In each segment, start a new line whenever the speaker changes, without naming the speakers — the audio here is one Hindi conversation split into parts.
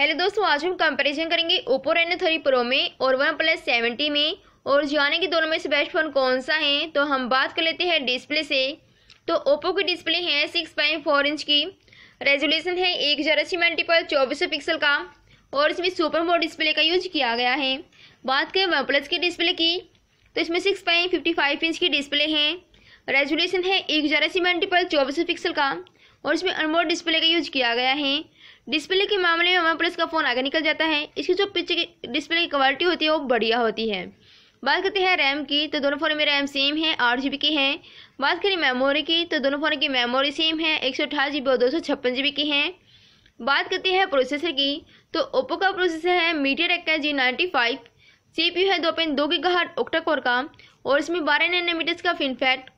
हेलो दोस्तों आज हम कंपैरिजन करेंगे ओप्पो रेनो थ्री प्रो में और वन प्लस सेवेंटी में और जाने की दोनों में से बेस्ट फ़ोन कौन सा है तो हम बात कर लेते हैं डिस्प्ले से तो ओप्पो की डिस्प्ले है सिक्स पॉइंट फोर इंच की रेजोल्यूशन है एक हज़ार अस्सी मल्टीपल चौबीस सौ पिक्सल का और इसमें सुपर मोड डिस्प्ले का यूज किया गया है बात करें वन प्लस की डिस्प्ले की तो इसमें six point fifty five inch की डिस्प्ले है रेजोल्यूशन है एक हज़ार अस्सी मल्टीपल चौबीस सौ पिक्सल का और इसमें अनमोड डिस्प्ले का यूज किया गया है डिस्प्ले के मामले में वन प्लस का फ़ोन आगे निकल जाता है इसकी जो पिक्चर की डिस्प्ले की क्वालिटी होती है वो बढ़िया होती है बात करते हैं रैम की तो दोनों फ़ोन में रैम सेम है आठ जी की है बात करें मेमोरी की तो दोनों फ़ोन की मेमोरी सेम है एक सौ अठारह जी और दो सौ छप्पन जी की है बात करते हैं प्रोसेसर की तो ओप्पो का प्रोसेसर है मीडिया का G ninety five C P है दो पॉइंट दो की गहट ओक्टा कोर का और इसमें बारह नैनोमीटर्स का फिनफैट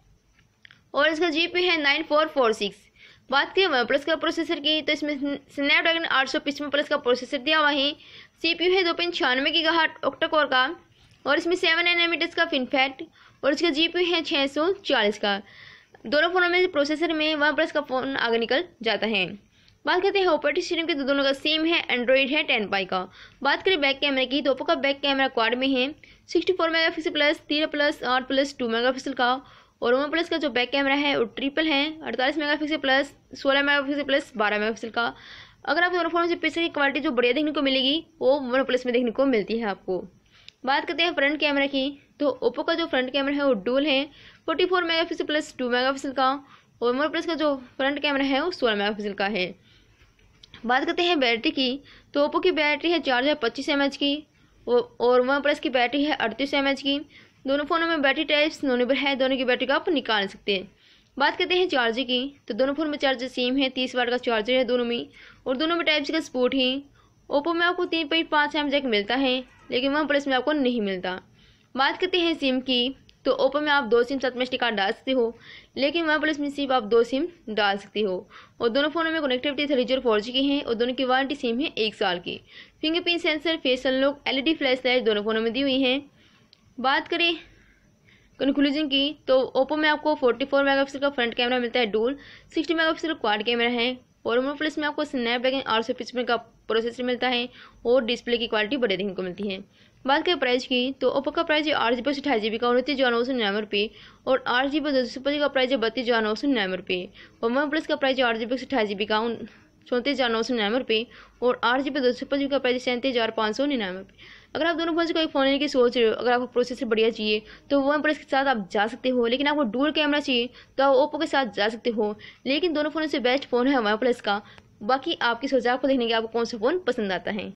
और इसका जी पी है नाइन फोर फोर सिक्स बात की वन प्लस का प्रोसेसर की तो इसमें स्नैपड्रैगन आठ सौ पिचपन प्लस का प्रोसेसर दिया हुआ है सी पी यू है दो पॉइंट छियानवे की गाहट ऑक्टाकोर का और इसमें सेवन एनामीटर्स का फिनफैट और इसका जी पी है छः सौ चालीस का दोनों फ़ोनों में प्रोसेसर में वन प्लस का फ़ोन आगे निकल जाता है बात करते हैं ऑपरेटिंग सिस्टम के तो दोनों का सेम है एंड्रॉइड है टेन पाई का बात करें बैक कैमरे की तो ओप्पो का बैक कैमरा क्वाड में है sixty four mega pixel plus तेरह प्लस आठ प्लस टू मेगा पिक्सल का और वन प्लस का जो बैक कैमरा है वो ट्रिपल है अड़तालीस मेगा पिक्सल प्लस सोलह मेगा पिक्सल प्लस बारह मेगा पिक्सल का अगर आप दोनों फोन से पिक्सल की क्वालिटी जो बढ़िया देखने को मिलेगी वो वन प्लस में देखने को मिलती है आपको बात करते हैं फ्रंट कैमरा की तो ओप्पो का जो फ्रंट कैमरा है वो डुअल है forty four mega pixel plus two mega pixel का और वन प्लस का जो फ्रंट कैमरा है वो सोलह मेगा पिक्सल का है बात करते हैं बैटरी की तो ओप्पो की बैटरी है चार हज़ार पच्चीस एम एच की और वन प्लस की बैटरी है अड़तीस एम एच की दोनों फ़ोनों में बैटरी दोनों नोनेबल है दोनों की बैटरी का आप निकाल सकते हैं बात करते हैं चार्जर की तो दोनों फ़ोन में चार्जर सेम है तीस वाट का चार्जर है दोनों में और दोनों में टाइप्स का सपोर्ट है ओप्पो में आपको तीन पॉइंट पाँच एम जैक मिलता है लेकिन वन प्लस में आपको नहीं मिलता बात करते हैं सिम की तो ओप्पो में आप दो सिम साथ में कार्ड डाल सकते हो लेकिन वन प्लस में सिर्फ आप दो सिम डाल सकते हो और दोनों फ़ोनों में connectivity three zero four G की है और दोनों की वारंटी सेम है एक साल की fingerprint sensor face unlock LED flash light दोनों फ़ोनों में दी हुई है बात करें कंक्लूजन की तो ओप्पो में आपको 44 मेगापिक्सल का फ्रंट कैमरा मिलता है डूल 60 मेगापिक्सल क्वाड कैमरा है और प्लस में आपको स्नैपड्रैगन आठ सौ पिचपन का प्रोसेसर मिलता है और डिस्प्ले की क्वालिटी बढ़िया देखने को मिलती है बात करें प्राइस की तो ओप्पो का प्राइस है आठ जीबी से अठाई जीबी का उनतीस जो नौ सौ निन्यानवे रुपये और आठ जीबी दो सौ का प्राइस है बत्तीस जो नौ सौ निन्यानवे रुपये और वन प्लस का प्राइस है आठ जीबी से अठाई जीबी का चौंतीस हज़ार नौ सौ निन्यानवे रुपये और आठ जीबी दो सौ छप्पन का प्राइस सैंतीस हज़ार पाँच सौ निन्यानवे रुपये अगर आप दोनों फोन से कोई फ़ोन लेने की सोच रहे हो अगर आपको प्रोसेसर बढ़िया चाहिए तो वन प्लस के साथ आप जा सकते हो लेकिन आपको डूल कैमरा चाहिए तो आप ओप्पो के साथ जा सकते हो लेकिन दोनों फोन से बेस्ट फ़ोन है वन प्लस का बाकी आपकी सोच आपको देखने के आपको कौन सा फ़ोन पसंद आता है